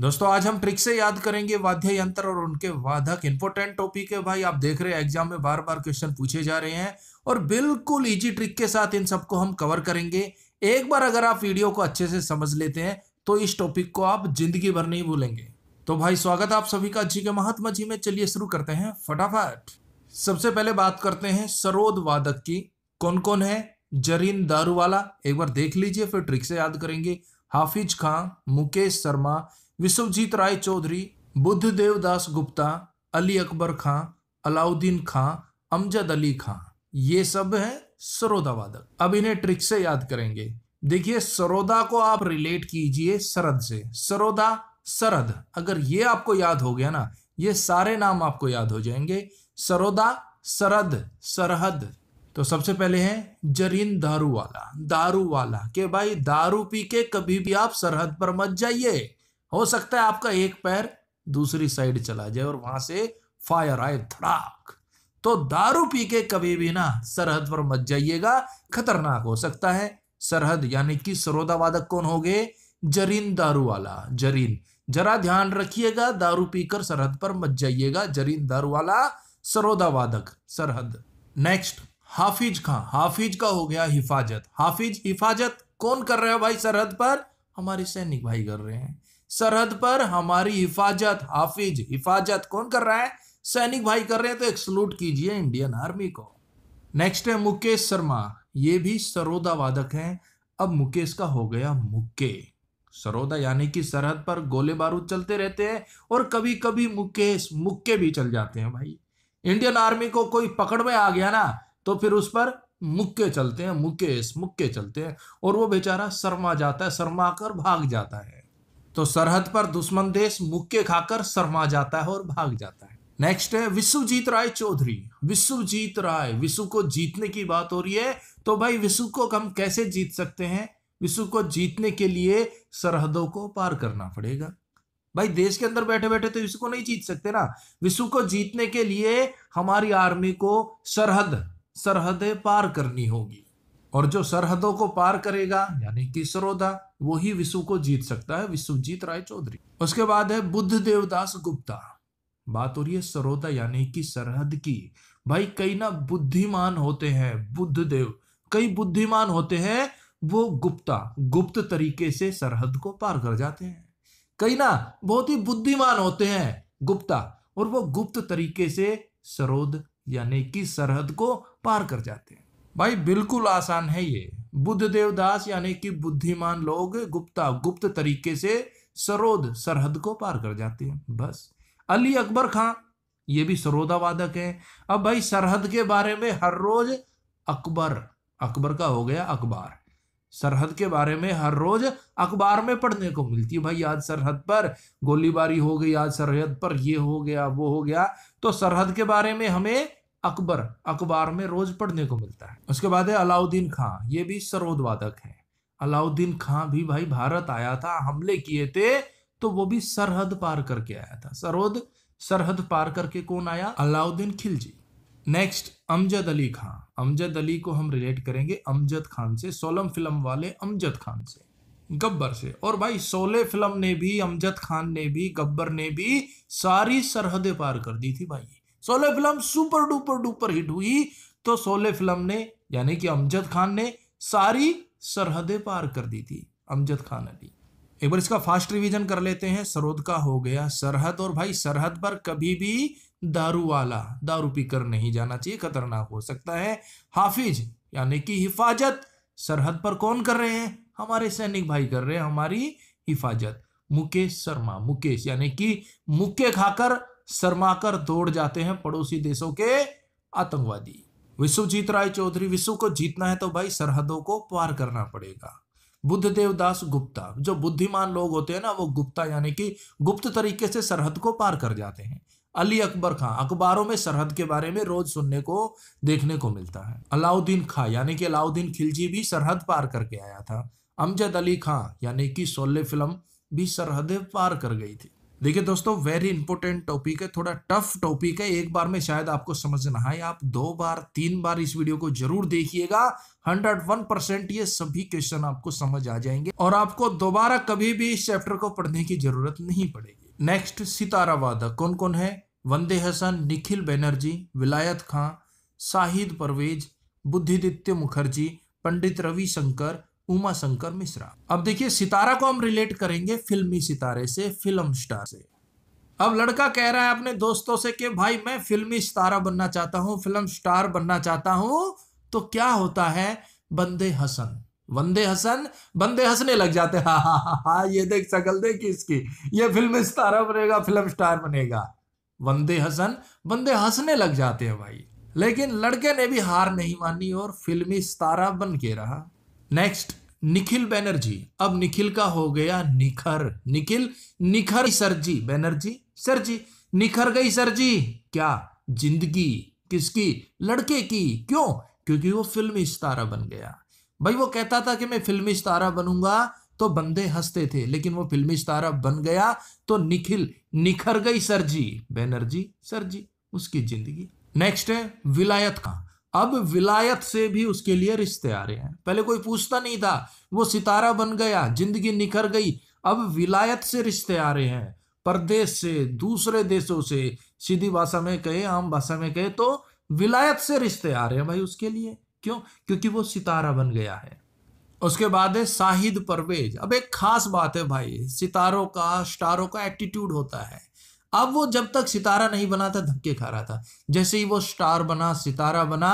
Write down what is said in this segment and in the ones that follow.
दोस्तों आज हम ट्रिक से याद करेंगे वाद्य यंत्र और उनके वाधक इंपोर्टेंट टॉपिक है भाई आप देख रहे हैं एग्जाम में बार बार क्वेश्चन पूछे जा रहे हैं और बिल्कुल इजी ट्रिक के साथ इन सबको हम कवर करेंगे एक बार अगर आप वीडियो को अच्छे से समझ लेते हैं तो इस टॉपिक को आप जिंदगी भर नहीं भूलेंगे तो भाई स्वागत आप सभी का जी के महात्मा जी में चलिए शुरू करते हैं फटाफट सबसे पहले बात करते हैं सरोद वादक की कौन कौन है जरीन दारूवाला एक बार देख लीजिए फिर ट्रिक से याद करेंगे हाफिज खां मुकेश शर्मा विश्वजीत राय चौधरी बुद्ध दास गुप्ता अली अकबर खां अलाउद्दीन खां अमजद अली खां ये सब हैं सरोदा वादक अब इन्हें ट्रिक से याद करेंगे देखिए सरोदा को आप रिलेट कीजिए सरद से सरोदा सरद अगर ये आपको याद हो गया ना ये सारे नाम आपको याद हो जाएंगे सरोदा सरद सरहद तो सबसे पहले हैं जरीन दारू वाला दारू वाला के भाई दारू पी के कभी भी आप सरहद पर मत जाइए हो सकता है आपका एक पैर दूसरी साइड चला जाए और वहां से फायर आए धड़ाक तो दारू पी के कभी भी ना सरहद पर मत जाइएगा खतरनाक हो सकता है सरहद यानी कि सरोदा वादक कौन हो गए जरीन दारू वाला जरीन जरा ध्यान रखिएगा दारू पीकर सरहद पर मत जाइएगा जरीन दारू वाला सरोदा वादक सरहद नेक्स्ट हाफिज खां हाफिज का हो गया हिफाजत हाफिज हिफाजत कौन कर रहे हो भाई सरहद पर हमारे सैनिक भाई कर रहे हैं सरहद पर हमारी हिफाजत हाफिज हिफाजत कौन कर रहा है सैनिक भाई कर रहे हैं तो एक सलूट कीजिए इंडियन आर्मी को नेक्स्ट है मुकेश शर्मा ये भी सरोदा वादक हैं अब मुकेश का हो गया मुक्के सरोदा यानी कि सरहद पर गोले बारूद चलते रहते हैं और कभी कभी मुकेश मुक्के भी चल जाते हैं भाई इंडियन आर्मी को कोई पकड़ में आ गया ना तो फिर उस पर मुक्के चलते हैं मुकेश मुक्के चलते हैं और वो बेचारा शर्मा जाता है शर्मा कर भाग जाता है तो सरहद पर दुश्मन देश मुक्के खाकर शर्मा जाता है और भाग जाता है नेक्स्ट है विश्वजीत राय चौधरी विश्वजीत राय विश्व को जीतने की बात हो रही है तो भाई विश्व को हम कैसे जीत सकते हैं विश्व को जीतने के लिए सरहदों को पार करना पड़ेगा भाई देश के अंदर बैठे बैठे तो विश्व को नहीं जीत सकते ना विश्व को जीतने के लिए हमारी आर्मी को सरहद सरहदें पार करनी होगी और जो सरहदों को पार करेगा यानी कि सरोदा वही विश्व को जीत सकता है विश्वजीत राय चौधरी उसके बाद है बुद्ध देवदास गुप्ता बात हो रही है सरोदा यानी कि सरहद की भाई कई ना बुद्धिमान होते हैं बुद्ध देव कई बुद्धिमान होते हैं वो गुप्ता गुप्त तरीके से सरहद को पार कर जाते हैं कई ना बहुत ही बुद्धिमान होते हैं गुप्ता और वो गुप्त तरीके से सरोद यानी कि सरहद को पार कर जाते हैं भाई बिल्कुल आसान है ये बुद्ध देवदास यानी कि बुद्धिमान लोग गुप्ता गुप्त तरीके से सरोद सरहद को पार कर जाते हैं बस अली अकबर खां ये भी सरोदा वादक है अब भाई सरहद के बारे में हर रोज अकबर अकबर का हो गया अखबार सरहद के बारे में हर रोज अखबार में पढ़ने को मिलती है भाई आज सरहद पर गोलीबारी हो गई आज सरहद पर ये हो गया वो हो गया तो सरहद के बारे में हमें अकबर अखबार में रोज पढ़ने को मिलता है उसके बाद है अलाउद्दीन खां ये भी सरोद वादक है अलाउद्दीन खां भी भाई भारत आया था हमले किए थे तो वो भी सरहद पार करके आया था सरोद सरहद पार करके कौन आया अलाउद्दीन खिलजी नेक्स्ट अमजद अली खां अमजद अली को हम रिलेट करेंगे अमजद खान से सोलम फिल्म वाले अमजद खान से गब्बर से और भाई सोले फिल्म ने भी अमजद खान ने भी गब्बर ने भी सारी सरहदें पार कर दी थी भाई सोलह film super duper duper hit हुई तो सोलह फिल्म ने यानी कि अमजद खान ने सारी सरहदें पार कर दी थी अमजद खान अली एक बार इसका फास्ट रिवीजन कर लेते हैं सरोद का हो गया सरहद और भाई सरहद पर कभी भी दारू वाला दारू पीकर नहीं जाना चाहिए खतरनाक हो सकता है हाफिज यानी कि हिफाजत सरहद पर कौन कर रहे हैं हमारे सैनिक भाई कर रहे हैं हमारी हिफाजत मुकेश शर्मा मुकेश यानी कि मुक्के खाकर शर्माकर दौड़ जाते हैं पड़ोसी देशों के आतंकवादी विश्वजीत राय चौधरी विश्व को जीतना है तो भाई सरहदों को पार करना पड़ेगा बुद्ध देवदास गुप्ता जो बुद्धिमान लोग होते हैं ना वो गुप्ता यानी कि गुप्त तरीके से सरहद को पार कर जाते हैं अली अकबर खां अखबारों में सरहद के बारे में रोज सुनने को देखने को मिलता है अलाउद्दीन खां यानी कि अलाउद्दीन खिलजी भी सरहद पार करके आया था अमजद अली खां यानी कि सोले फिल्म भी सरहदें पार कर गई थी देखिए दोस्तों वेरी इंपॉर्टेंट टॉपिक है थोड़ा टफ टॉपिक है एक बार में शायद आपको समझ ना आए आप दो बार तीन बार इस वीडियो को जरूर देखिएगा हंड्रेड वन परसेंट ये सभी क्वेश्चन आपको समझ आ जाएंगे और आपको दोबारा कभी भी इस चैप्टर को पढ़ने की जरूरत नहीं पड़ेगी नेक्स्ट सितारा वादक कौन कौन है वंदे हसन निखिल बैनर्जी विलायत खां शाहिद परवेज बुद्धिदित्य मुखर्जी पंडित रविशंकर उमा शंकर मिश्रा अब देखिए सितारा को हम रिलेट करेंगे फिल्मी सितारे से फिल्म स्टार से अब लड़का कह रहा है अपने दोस्तों से कि भाई मैं फिल्मी सितारा बनना चाहता हूँ फिल्म स्टार बनना चाहता हूं तो क्या होता है बंदे हसन बंदे हसन बंदे हंसने लग जाते हा हा हा हा ये देख सकल देख इसकी ये फिल्म सितारा बनेगा फिल्म स्टार बनेगा बंदे हसन बंदे हंसने लग जाते हैं भाई लेकिन लड़के ने भी हार नहीं मानी और फिल्मी सितारा बन के रहा नेक्स्ट निखिल बैनर्जी अब निखिल का हो गया निखर निखिल निखर सरजी बैनर्जी सर जी निखर गई सर जी क्या जिंदगी किसकी लड़के की क्यों क्योंकि वो फिल्मी सितारा बन गया भाई वो कहता था कि मैं फिल्मी सितारा बनूंगा तो बंदे हंसते थे लेकिन वो फिल्मी सितारा बन गया तो निखिल निखर गई सरजी बैनर्जी सर जी उसकी जिंदगी नेक्स्ट है विलायत खां अब विलायत से भी उसके लिए रिश्ते आ रहे हैं पहले कोई पूछता नहीं था वो सितारा बन गया जिंदगी निखर गई अब विलायत से रिश्ते आ रहे हैं परदेश से दूसरे देशों से सीधी भाषा में कहे आम भाषा में कहे तो विलायत से रिश्ते आ रहे हैं भाई उसके लिए क्यों क्योंकि वो सितारा बन गया है उसके बाद है शाहिद परवेज अब एक खास बात है भाई सितारों का स्टारों का एटीट्यूड होता है अब वो जब तक सितारा नहीं बना था धक्के खा रहा था जैसे ही वो स्टार बना सितारा बना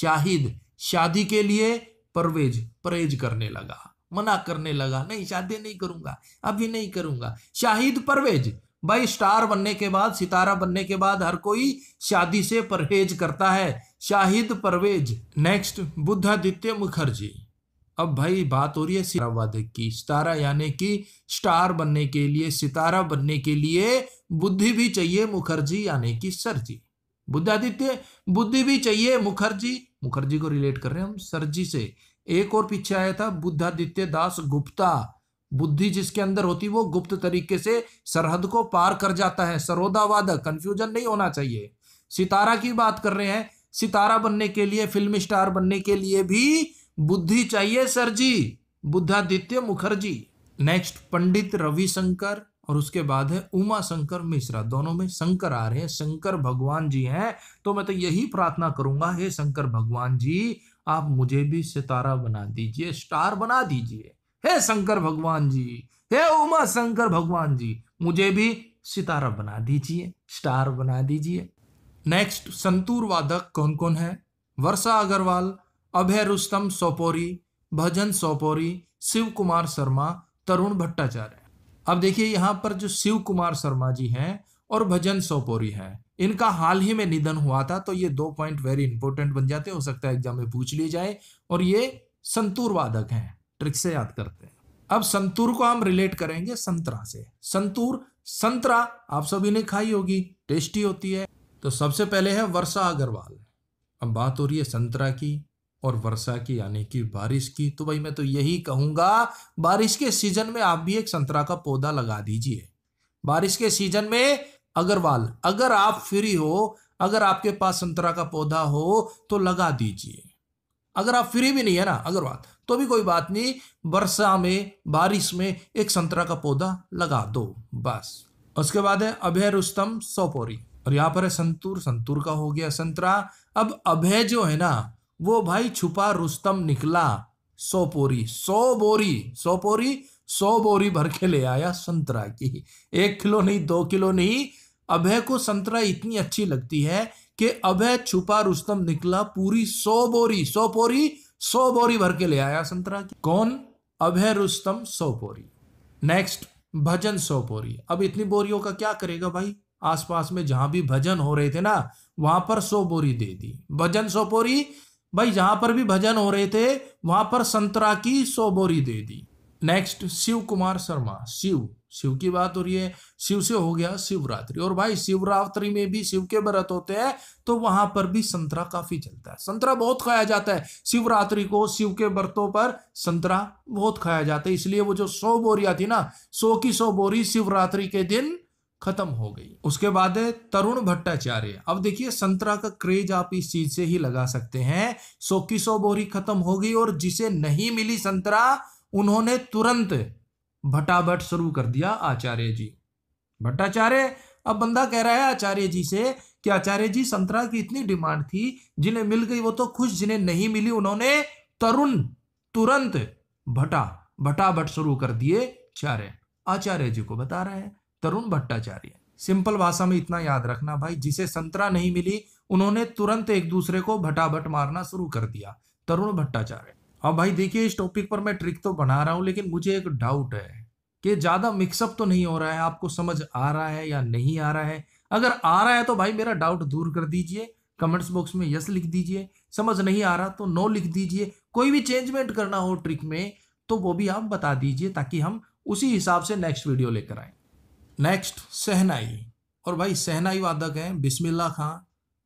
शाहिद शादी के लिए परवेज परहेज करने लगा मना करने लगा नहीं शादी नहीं करूंगा अभी नहीं करूंगा शाहिद परवेज भाई स्टार बनने के बाद सितारा बनने के बाद हर कोई शादी से परहेज करता है शाहिद परवेज नेक्स्ट बुद्धादित्य मुखर्जी अब भाई बात हो रही है सितारा वादे की सितारा यानी कि स्टार बनने के लिए सितारा बनने के लिए बुद्धि भी चाहिए मुखर्जी यानी कि सर जी बुद्धादित्य बुद्धि भी चाहिए मुखर्जी मुखर्जी को रिलेट कर रहे हैं हम सर जी से एक और पीछे आया था बुद्धादित्य दास गुप्ता बुद्धि जिसके अंदर होती वो गुप्त तरीके से सरहद को पार कर जाता है सरोदावादक कंफ्यूजन नहीं होना चाहिए सितारा की बात कर रहे हैं सितारा बनने के लिए फिल्म स्टार बनने के लिए भी बुद्धि चाहिए सर जी बुद्धादित्य मुखर्जी नेक्स्ट पंडित रविशंकर और उसके बाद है उमा शंकर मिश्रा दोनों में शंकर आ रहे हैं शंकर भगवान जी हैं तो मैं तो यही प्रार्थना करूंगा हे शंकर भगवान जी आप मुझे भी सितारा बना दीजिए स्टार बना दीजिए हे शंकर भगवान जी हे उमा शंकर भगवान जी मुझे भी सितारा बना दीजिए स्टार बना दीजिए नेक्स्ट संतूर वादक कौन कौन है वर्षा अग्रवाल अभय रुस्तम सोपोरी भजन सोपोरी शिव कुमार शर्मा तरुण भट्टाचार्य अब देखिए यहाँ पर जो शिव कुमार शर्मा जी हैं और भजन सोपोरी हैं इनका हाल ही में निधन हुआ था तो ये दो पॉइंट वेरी इंपॉर्टेंट बन जाते हो सकता है एग्जाम में पूछ लिए जाए और ये संतूर वादक हैं ट्रिक से याद करते हैं अब संतूर को हम रिलेट करेंगे संतरा से संतूर संतरा आप सभी ने खाई होगी टेस्टी होती है तो सबसे पहले है वर्षा अग्रवाल अब बात हो रही है संतरा की और वर्षा की यानी कि बारिश की तो भाई मैं तो यही कहूँगा बारिश के सीजन में आप भी एक संतरा का पौधा लगा दीजिए बारिश के सीजन में अग्रवाल अगर आप फ्री हो अगर आपके पास संतरा का पौधा हो तो लगा दीजिए अगर आप फ्री भी नहीं है ना अग्रवाल तो भी कोई बात नहीं वर्षा में बारिश में एक संतरा का पौधा लगा दो बस उसके बाद है अभय रुस्तम सोपोरी और यहाँ पर है संतूर संतूर का हो गया संतरा अब अभय जो है ना वो भाई छुपा रुस्तम निकला सौ पोरी सौ बोरी सौ पोरी सौ बोरी भर के ले आया संतरा की एक किलो नहीं दो किलो नहीं अभय को संतरा इतनी अच्छी लगती है कि अभय छुपा रुस्तम निकला पूरी सौ बोरी सौ पोरी सौ बोरी भर के ले आया संतरा की कौन अभय रुस्तम सौ नेक्स्ट भजन सौ अब इतनी बोरियों का क्या करेगा भाई आसपास में जहां भी भजन हो रहे थे ना वहां पर सौ बोरी दे दी भजन सौ भाई जहाँ पर भी भजन हो रहे थे वहाँ पर संतरा की सौ बोरी दे दी नेक्स्ट शिव कुमार शर्मा शिव शिव की बात हो रही है शिव से हो गया शिवरात्रि और भाई शिवरात्रि में भी शिव के व्रत होते हैं तो वहां पर भी संतरा काफी चलता है संतरा बहुत खाया जाता है शिवरात्रि को शिव के व्रतों पर संतरा बहुत खाया जाता है इसलिए वो जो सौ बोरियां थी ना सौ की सौ बोरी शिवरात्रि के दिन खत्म हो गई उसके बाद है तरुण भट्टाचार्य अब देखिए संतरा का क्रेज आप इस चीज से ही लगा सकते हैं सो की सौ बोरी खत्म हो गई और जिसे नहीं मिली संतरा उन्होंने तुरंत भटाभट शुरू कर दिया आचार्य जी भट्टाचार्य अब बंदा कह रहा है आचार्य जी से कि आचार्य जी संतरा की इतनी डिमांड थी जिन्हें मिल गई वो तो खुश जिन्हें नहीं मिली उन्होंने तरुण तुरंत भटा भटाभट शुरू कर दिए चार्य आचार्य जी को बता रहे हैं तरुण भट्टाचार्य सिंपल भाषा में इतना याद रखना भाई जिसे संतरा नहीं मिली उन्होंने तुरंत एक दूसरे को भटाभट मारना शुरू कर दिया तरुण भट्टाचार्य अब भाई देखिए इस टॉपिक पर मैं ट्रिक तो बना रहा हूँ लेकिन मुझे एक डाउट है कि ज़्यादा मिक्सअप तो नहीं हो रहा है आपको समझ आ रहा है या नहीं आ रहा है अगर आ रहा है तो भाई मेरा डाउट दूर कर दीजिए कमेंट्स बॉक्स में यस लिख दीजिए समझ नहीं आ रहा तो नो लिख दीजिए कोई भी चेंजमेंट करना हो ट्रिक में तो वो भी आप बता दीजिए ताकि हम उसी हिसाब से नेक्स्ट वीडियो लेकर आए नेक्स्ट सहनाई और भाई सहनाई वादक हैं बिस्मिल्ला खां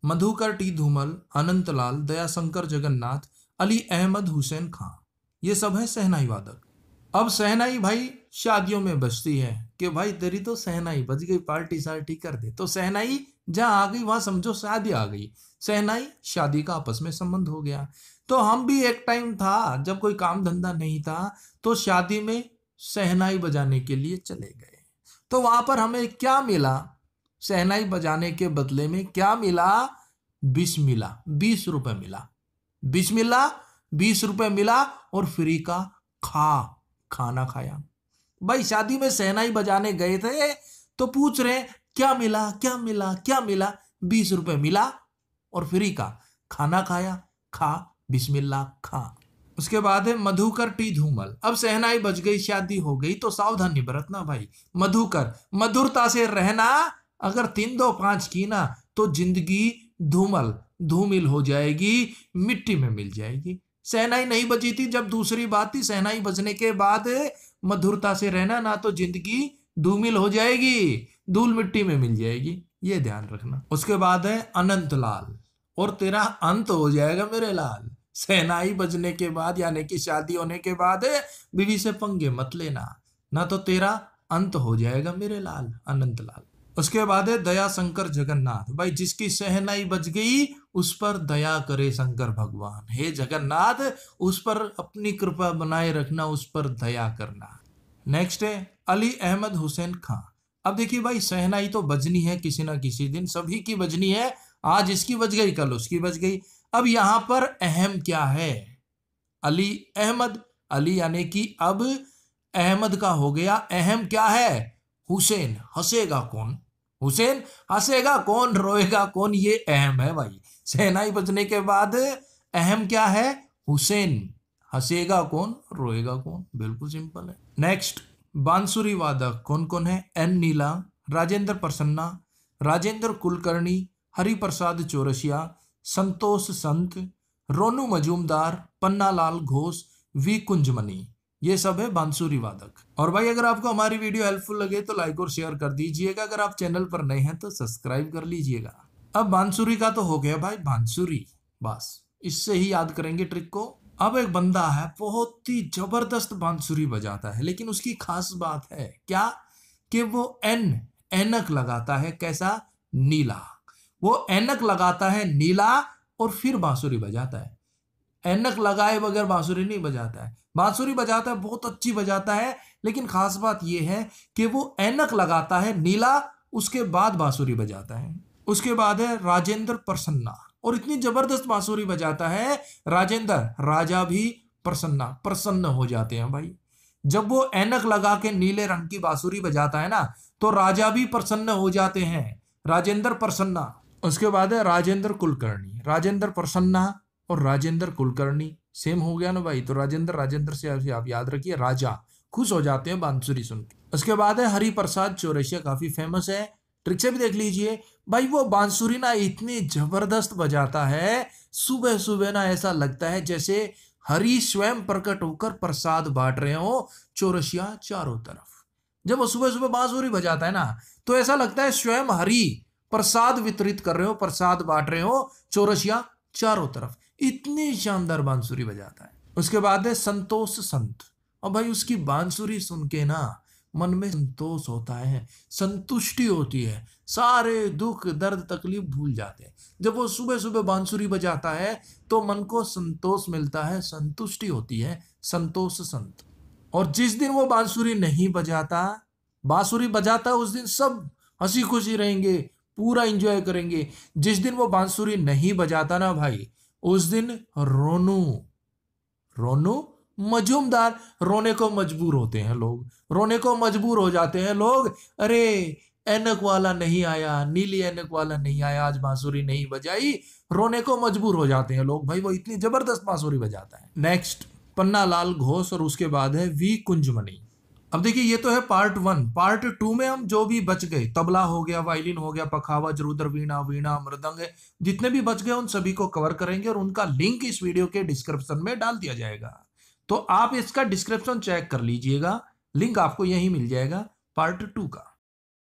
मधुकर टी धूमल अनंत लाल दयाशंकर जगन्नाथ अली अहमद हुसैन खां ये सब हैं सहनाई वादक अब सहनाई भाई शादियों में बजती है कि भाई तेरी तो सहनाई बज गई पार्टी सार्टी कर दे तो सहनाई जहाँ आ गई वहाँ समझो शादी आ गई सहनाई शादी का आपस में संबंध हो गया तो हम भी एक टाइम था जब कोई काम धंधा नहीं था तो शादी में सहनाई बजाने के लिए चले गए तो वहां पर हमें क्या मिला सहनाई बजाने के बदले में क्या मिला बीस मिला बीस रुपए मिला बीस मिला बीस रुपए मिला और फ्री का खा खाना खाया भाई शादी में सहनाई बजाने गए थे तो पूछ रहे क्या मिला क्या मिला क्या मिला बीस रुपए मिला और फ्री का खाना खाया खा बिस्मिल्लाह खा उसके बाद है मधुकर टी धूमल अब सहनाई बज गई शादी हो गई तो सावधानी बरतना भाई मधुकर मधुरता से रहना अगर तीन दो पांच की ना तो जिंदगी धूमल धूमिल हो जाएगी मिट्टी में मिल जाएगी सहनाई नहीं बची थी जब दूसरी बात थी सहनाई बजने के बाद मधुरता से रहना ना तो जिंदगी धूमिल हो जाएगी धूल मिट्टी में मिल जाएगी ये ध्यान रखना उसके बाद है अनंत लाल और तेरा अंत हो जाएगा मेरे लाल सहनाई बजने के बाद यानी कि शादी होने के बाद बीवी से पंगे मत लेना ना तो तेरा अंत हो जाएगा मेरे लाल अनंत लाल उसके बाद है दया शंकर जगन्नाथ भाई जिसकी सहनाई बज गई उस पर दया करे शंकर भगवान हे जगन्नाथ उस पर अपनी कृपा बनाए रखना उस पर दया करना नेक्स्ट है अली अहमद हुसैन खां अब देखिए भाई सहनाई तो बजनी है किसी ना किसी दिन सभी की बजनी है आज इसकी बज गई कल उसकी बज गई अब यहां पर अहम क्या है अली अहमद अली यानी कि अब अहमद का हो गया अहम क्या है हुसैन हंसेगा कौन हुसैन हंसेगा कौन रोएगा कौन ये अहम है भाई सेनाई बचने के बाद अहम क्या है हुसैन हंसेगा कौन रोएगा कौन बिल्कुल सिंपल है नेक्स्ट बांसुरी वादक कौन कौन है एन नीला राजेंद्र प्रसन्ना राजेंद्र कुलकर्णी हरिप्रसाद चौरसिया संतोष संत रोनू मजूमदार पन्नालाल घोष वी कुंजमनी ये सब है बांसुरी वादक और भाई अगर आपको हमारी वीडियो हेल्पफुल लगे तो लाइक और शेयर कर दीजिएगा अगर आप चैनल पर नए हैं तो सब्सक्राइब कर लीजिएगा अब बांसुरी का तो हो गया भाई बांसुरी बस इससे ही याद करेंगे ट्रिक को अब एक बंदा है बहुत ही जबरदस्त बांसुरी बजाता है लेकिन उसकी खास बात है क्या कि वो एन एनक लगाता है कैसा नीला वो ऐनक लगाता है नीला और फिर बांसुरी बजाता है ऐनक लगाए बगैर बांसुरी नहीं बजाता है बांसुरी बजाता है बहुत अच्छी बजाता है लेकिन खास बात यह है कि वो ऐनक लगाता है नीला उसके बाद बांसुरी बजाता है उसके बाद है राजेंद्र प्रसन्ना और इतनी जबरदस्त बांसुरी बजाता है राजेंद्र राजा भी प्रसन्ना प्रसन्न हो जाते हैं भाई जब वो ऐनक लगा के नीले रंग की बांसुरी बजाता है ना तो राजा भी प्रसन्न हो जाते हैं राजेंद्र प्रसन्ना उसके बाद है राजेंद्र कुलकर्णी राजेंद्र प्रसन्ना और राजेंद्र कुलकर्णी सेम हो गया ना भाई तो राजेंद्र राजेंद्र से आप याद रखिए राजा खुश हो जाते हैं बांसुरी सुन के उसके बाद है हरि प्रसाद चौरसिया काफ़ी फेमस है ट्रिक से भी देख लीजिए भाई वो बांसुरी ना इतनी जबरदस्त बजाता है सुबह सुबह ना ऐसा लगता है जैसे हरि स्वयं प्रकट होकर प्रसाद बांट रहे हो चौरसिया चारों तरफ जब वो सुबह सुबह बांसुरी बजाता है ना तो ऐसा लगता है स्वयं हरी प्रसाद वितरित कर रहे हो प्रसाद बांट रहे हो चौरसिया चारों तरफ इतनी शानदार बांसुरी बजाता है उसके बाद है संतोष संत और भाई उसकी बांसुरी सुन के ना मन में संतोष होता है संतुष्टि होती है सारे दुख दर्द तकलीफ भूल जाते हैं जब वो सुबह सुबह बांसुरी बजाता है तो मन को संतोष मिलता है संतुष्टि होती है संतोष संत और जिस दिन वो बांसुरी नहीं बजाता बांसुरी बजाता उस दिन सब हंसी खुशी रहेंगे पूरा इंजॉय करेंगे जिस दिन वो बांसुरी नहीं बजाता ना भाई उस दिन रोनू रोनू मजूमदार रोने को मजबूर होते हैं लोग रोने को मजबूर हो जाते हैं लोग अरे एनक वाला नहीं आया नीली एनक वाला नहीं आया आज बांसुरी नहीं बजाई रोने को मजबूर हो जाते हैं लोग भाई वो इतनी जबरदस्त बांसुरी बजाता है नेक्स्ट पन्ना लाल घोष और उसके बाद है वी कुंजमणि अब देखिए ये तो है पार्ट वन पार्ट टू में हम जो भी बच गए तबला हो गया वायलिन हो गया पखावा जरूदर वीणा वीणा मृदंग जितने भी बच गए उन सभी को कवर करेंगे और उनका लिंक इस वीडियो के डिस्क्रिप्शन में डाल दिया जाएगा तो आप इसका डिस्क्रिप्शन चेक कर लीजिएगा लिंक आपको यही मिल जाएगा पार्ट टू का